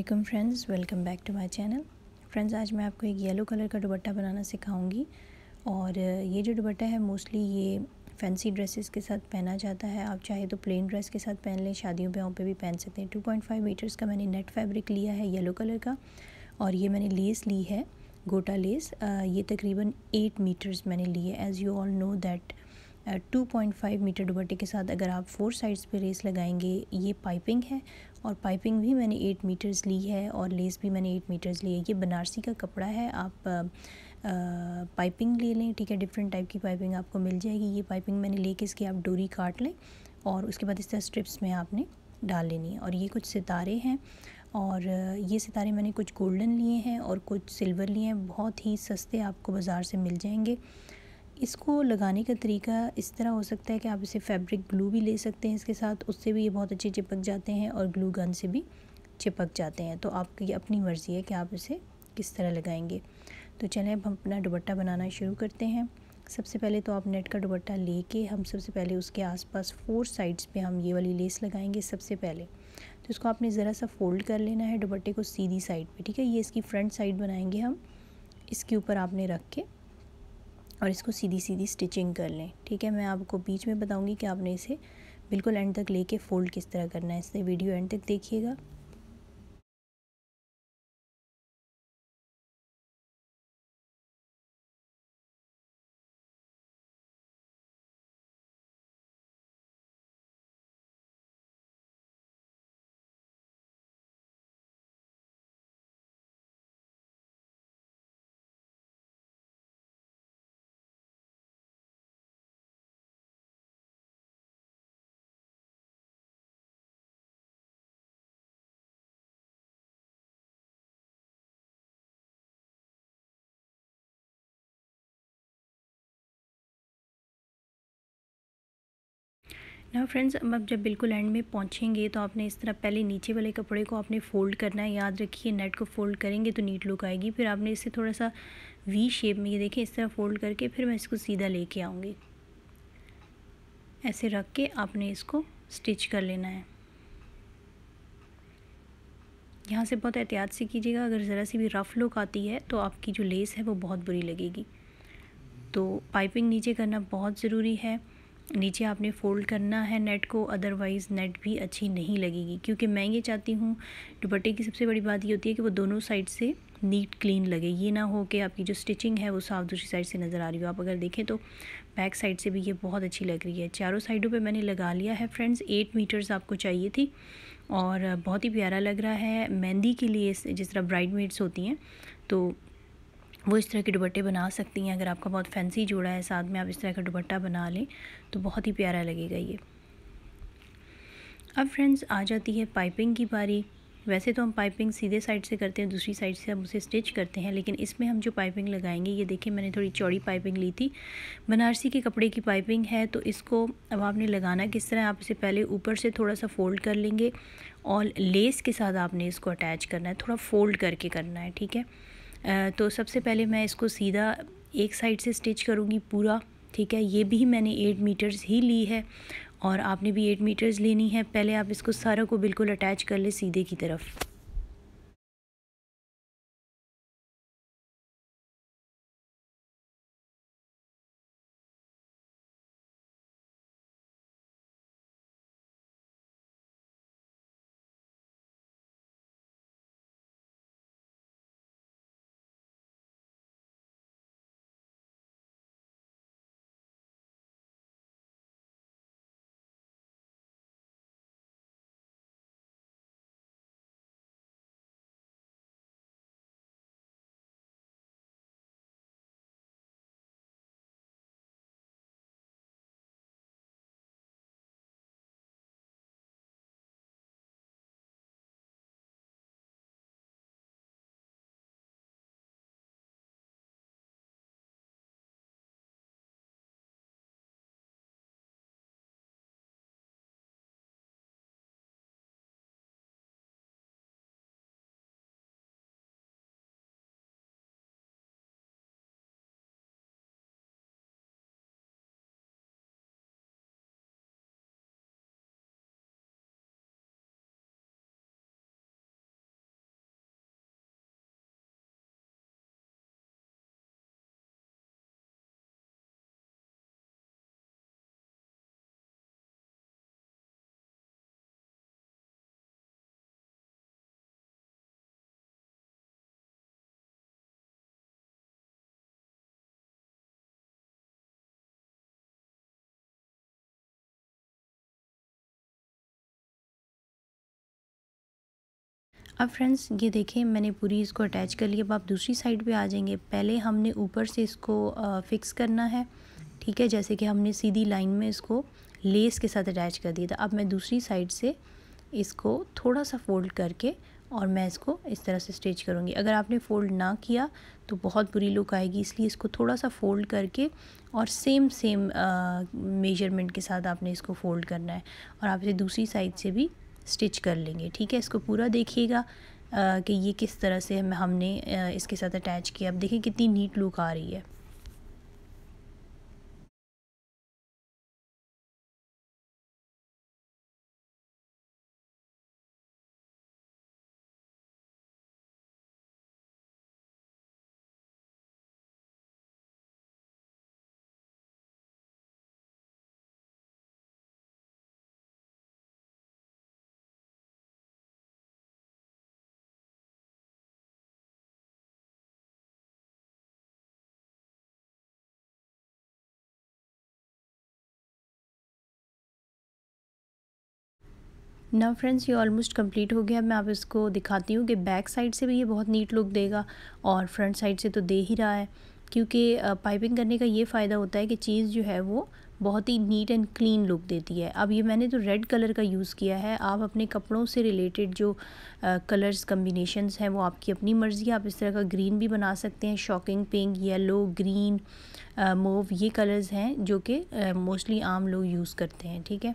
अल्लाम friends welcome back to my channel friends आज मैं आपको एक येलो कलर का दुबट्टा बनाना सिखाऊंगी और ये जो दुबट्टा है मोस्टली ये फैंसी ड्रेसेस के साथ पहना जाता है आप चाहे तो प्लेन ड्रेस के साथ पहन लें शादियों ब्याहों पे भी पहन सकते हैं 2.5 मीटर्स का मैंने नेट फैब्रिक लिया है येलो कलर का और ये मैंने लेस ली है गोटा लेस ये तकरीबन एट मीटर्स मैंने ली है as you all know that two point five metre दुबट्टे के साथ अगर आप फोर साइड्स पे लेस लगाएंगे ये पाइपिंग है और पाइपिंग भी मैंने एट मीटर्स ली है और लेस भी मैंने एट मीटर्स ली है ये बनारसी का कपड़ा है आप आ, आ, पाइपिंग ले लें ठीक है डिफरेंट टाइप की पाइपिंग आपको मिल जाएगी ये पाइपिंग मैंने ले कर इसकी आप डोरी काट लें और उसके बाद इस तरह स्ट्रिप्स में आपने डाल लेनी है और ये कुछ सितारे हैं और ये सितारे मैंने कुछ गोल्डन लिए हैं और कुछ सिल्वर लिए हैं बहुत ही सस्ते आपको बाज़ार से मिल जाएंगे इसको लगाने का तरीका इस तरह हो सकता है कि आप इसे फैब्रिक ग्लू भी ले सकते हैं इसके साथ उससे भी ये बहुत अच्छे चिपक जाते हैं और ग्लू गन से भी चिपक जाते हैं तो आपकी अपनी मर्ज़ी है कि आप इसे किस तरह लगाएंगे तो चलें अब हम अपना दुपट्टा बनाना शुरू करते हैं सबसे पहले तो आप नेट का दुपट्टा लेके हम सबसे पहले उसके आसपास फोर साइड्स पे हम ये वाली लेस लगाएंगे सबसे पहले तो इसको आपने ज़रा सा फोल्ड कर लेना है दुपट्टे को सीधी साइड पे ठीक है ये इसकी फ्रंट साइड बनाएंगे हम इसके ऊपर आपने रख के और इसको सीधी सीधी स्टिचिंग कर लें ठीक है मैं आपको बीच में बताऊंगी कि आपने इसे बिल्कुल एंड तक लेके फोल्ड किस तरह करना है इसलिए वीडियो एंड तक देखिएगा ना फ्रेंड्स अब आप जब बिल्कुल एंड में पहुंचेंगे तो आपने इस तरह पहले नीचे वाले कपड़े को आपने फ़ोल्ड करना है याद रखिए नेट को फ़ोल्ड करेंगे तो नीट लुक आएगी फिर आपने इसे थोड़ा सा वी शेप में ये देखें इस तरह फ़ोल्ड करके फिर मैं इसको सीधा लेके आऊँगी ऐसे रख के आपने इसको स्टिच कर लेना है यहाँ से बहुत एहतियात से कीजिएगा अगर ज़रा सी भी रफ़ लुक आती है तो आपकी जो लेस है वो बहुत बुरी लगेगी तो पाइपिंग नीचे करना बहुत ज़रूरी है नीचे आपने फ़ोल्ड करना है नेट को अदरवाइज़ नेट भी अच्छी नहीं लगेगी क्योंकि मैं ये चाहती हूँ दुपट्टे की सबसे बड़ी बात ये होती है कि वो दोनों साइड से नीट क्लीन लगे ये ना हो कि आपकी जो स्टिचिंग है वो साफ दूसरी साइड से नज़र आ रही हो आप अगर देखें तो बैक साइड से भी ये बहुत अच्छी लग रही है चारों साइडों पर मैंने लगा लिया है फ्रेंड्स एट मीटर्स आपको चाहिए थी और बहुत ही प्यारा लग रहा है मेहंदी के लिए जिस तरह ब्राइड मेड्स होती हैं तो वो इस तरह के दुपट्टे बना सकती हैं अगर आपका बहुत फैंसी जोड़ा है साथ में आप इस तरह का दुपट्टा बना लें तो बहुत ही प्यारा लगेगा ये अब फ्रेंड्स आ जाती है पाइपिंग की बारी वैसे तो हम पाइपिंग सीधे साइड से करते हैं दूसरी साइड से हम उसे स्टिच करते हैं लेकिन इसमें हम जो पाइपिंग लगाएंगे ये देखिए मैंने थोड़ी चौड़ी पाइपिंग ली थी बनारसी के कपड़े की पाइपिंग है तो इसको अब आपने लगाना किस तरह आप इसे पहले ऊपर से थोड़ा सा फोल्ड कर लेंगे और लेस के साथ आपने इसको अटैच करना है थोड़ा फोल्ड करके करना है ठीक है तो सबसे पहले मैं इसको सीधा एक साइड से स्टिच करूँगी पूरा ठीक है ये भी मैंने एट मीटर्स ही ली है और आपने भी एट मीटर्स लेनी है पहले आप इसको सारा को बिल्कुल अटैच कर ले सीधे की तरफ अब फ्रेंड्स ये देखें मैंने पूरी इसको अटैच कर लिया अब आप दूसरी साइड पे आ जाएंगे पहले हमने ऊपर से इसको फिक्स करना है ठीक है जैसे कि हमने सीधी लाइन में इसको लेस के साथ अटैच कर दिया था अब मैं दूसरी साइड से इसको थोड़ा सा फोल्ड करके और मैं इसको इस तरह से स्टिच करूँगी अगर आपने फ़ोल्ड ना किया तो बहुत बुरी लुक आएगी इसलिए इसको थोड़ा सा फ़ोल्ड करके और सेम सेम मेजरमेंट के साथ आपने इसको फ़ोल्ड करना है और आप इसे दूसरी साइड से भी स्टिच कर लेंगे ठीक है इसको पूरा देखिएगा कि ये किस तरह से हमने इसके साथ अटैच किया अब देखिए कितनी नीट लुक आ रही है ना फ्रेंड्स ये ऑलमोस्ट कंप्लीट हो गया मैं आप इसको दिखाती हूँ कि बैक साइड से भी ये बहुत नीट लुक देगा और फ्रंट साइड से तो दे ही रहा है क्योंकि पाइपिंग करने का ये फ़ायदा होता है कि चीज़ जो है वो बहुत ही नीट एंड क्लीन लुक देती है अब ये मैंने तो रेड कलर का यूज़ किया है आप अपने कपड़ों से रिलेटेड जो कलर्स कम्बिनेशनस हैं वो आपकी अपनी मर्ज़ी है आप इस तरह का ग्रीन भी बना सकते हैं shocking pink yellow green mauve ये कलर्स हैं जो कि मोस्टली आम लोग यूज़ करते हैं ठीक है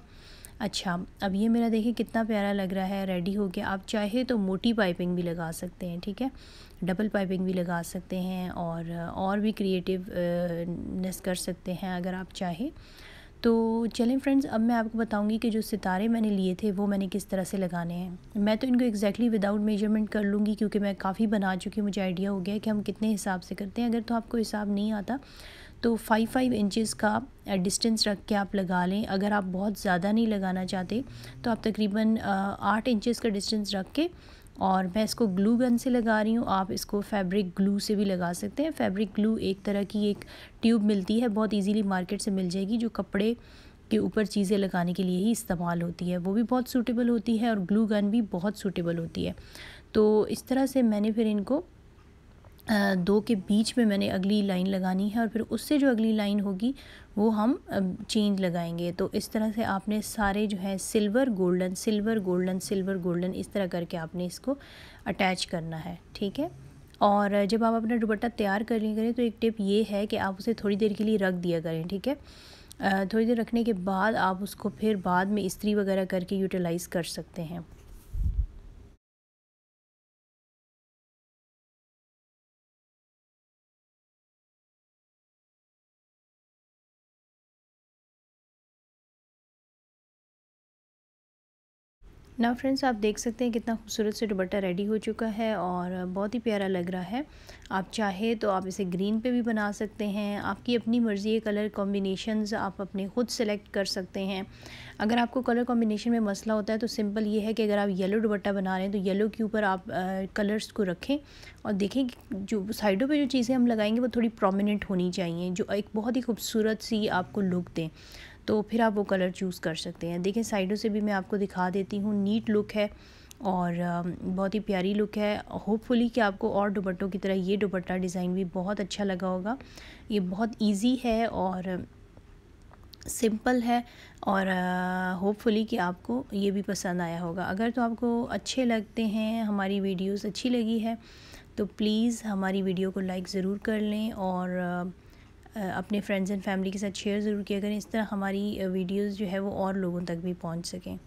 अच्छा अब ये मेरा देखिए कितना प्यारा लग रहा है रेडी हो गया आप चाहे तो मोटी पाइपिंग भी लगा सकते हैं ठीक है डबल पाइपिंग भी लगा सकते हैं और और भी नेस कर सकते हैं अगर आप चाहें तो चलें फ्रेंड्स अब मैं आपको बताऊंगी कि जो सितारे मैंने लिए थे वो मैंने किस तरह से लगाने हैं मैं तो इनको एक्जैक्टली विदाउट मेजरमेंट कर लूँगी क्योंकि मैं काफ़ी बना चुकी मुझे आइडिया हो गया कि हम कितने हिसाब से करते हैं अगर तो आपको हिसाब नहीं आता तो फाइव फाइव इंचज़ का डिस्टेंस uh, रख के आप लगा लें अगर आप बहुत ज़्यादा नहीं लगाना चाहते तो आप तकरीबन uh, आठ इंचज़ का डिस्टेंस रख के और मैं इसको ग्लू गन से लगा रही हूँ आप इसको फैब्रिक ग्लू से भी लगा सकते हैं फैब्रिक ग्लू एक तरह की एक ट्यूब मिलती है बहुत इजीली मार्केट से मिल जाएगी जो कपड़े के ऊपर चीज़ें लगाने के लिए ही इस्तेमाल होती है वो भी बहुत सूटेबल होती है और ग्लू गन भी बहुत सूटेबल होती है तो इस तरह से मैंने फिर इनको दो के बीच में मैंने अगली लाइन लगानी है और फिर उससे जो अगली लाइन होगी वो हम चेंज लगाएंगे तो इस तरह से आपने सारे जो है silver golden silver golden silver golden इस तरह करके आपने इसको अटैच करना है ठीक है और जब आप अपना दुपट्टा तैयार कर लिया करें तो एक टिप ये है कि आप उसे थोड़ी देर के लिए रख दिया करें ठीक है थोड़ी देर रखने के बाद आप उसको फिर बाद में इस्त्री वगैरह करके यूटिलाइज़ कर सकते हैं ना फ्रेंड्स आप देख सकते हैं कितना खूबसूरत से दुबट्टा रेडी हो चुका है और बहुत ही प्यारा लग रहा है आप चाहे तो आप इसे ग्रीन पे भी बना सकते हैं आपकी अपनी मर्ज़ी है कलर कॉम्बिनेशंस आप अपने ख़ुद सेलेक्ट कर सकते हैं अगर आपको कलर कॉम्बिनेशन में मसला होता है तो सिंपल ये है कि अगर आप येलो दुबट्टा बना रहे हैं तो येलो के ऊपर आप कलर्स को रखें और देखें कि जो साइडों पर जो चीज़ें हम लगाएंगे वो थोड़ी प्रोमिनेंट होनी चाहिए जो एक बहुत ही खूबसूरत सी आपको लुक दें तो फिर आप वो कलर चूज़ कर सकते हैं देखें साइडों से भी मैं आपको दिखा देती हूँ नीट लुक है और बहुत ही प्यारी लुक है होपफुली कि आपको और दुपट्टों की तरह ये दुपट्टा डिज़ाइन भी बहुत अच्छा लगा होगा ये बहुत इजी है और सिंपल है और होपफुली कि आपको ये भी पसंद आया होगा अगर तो आपको अच्छे लगते हैं हमारी वीडियोस अच्छी लगी है तो प्लीज़ हमारी वीडियो को लाइक ज़रूर कर लें और अपने फ्रेंड्स एंड फैमिली के साथ शेयर ज़रूर किया करें इस तरह हमारी वीडियोस जो है वो और लोगों तक भी पहुंच सकें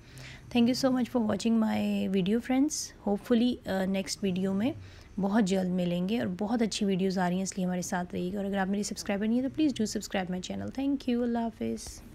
thank you so much for watching my video friends hopefully next video में बहुत जल्द मिलेंगे और बहुत अच्छी वीडियोज़ आ रही हैं इसलिए हमारे साथ रहिएगा और अगर आप मेरी सब्सक्राइबर नहीं है तो please do subscribe my channel thank you अल्लाह हाफिज़